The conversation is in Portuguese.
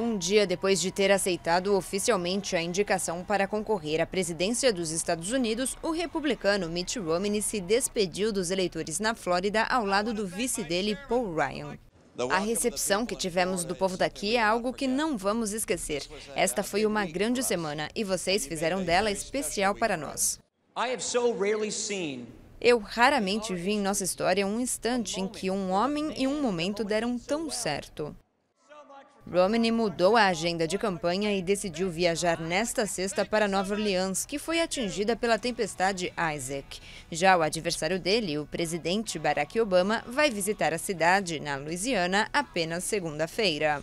Um dia depois de ter aceitado oficialmente a indicação para concorrer à presidência dos Estados Unidos, o republicano Mitt Romney se despediu dos eleitores na Flórida ao lado do vice dele, Paul Ryan. A recepção que tivemos do povo daqui é algo que não vamos esquecer. Esta foi uma grande semana e vocês fizeram dela especial para nós. Eu raramente vi em nossa história um instante em que um homem e um momento deram tão certo. Romney mudou a agenda de campanha e decidiu viajar nesta sexta para Nova Orleans, que foi atingida pela tempestade Isaac. Já o adversário dele, o presidente Barack Obama, vai visitar a cidade, na Louisiana, apenas segunda-feira.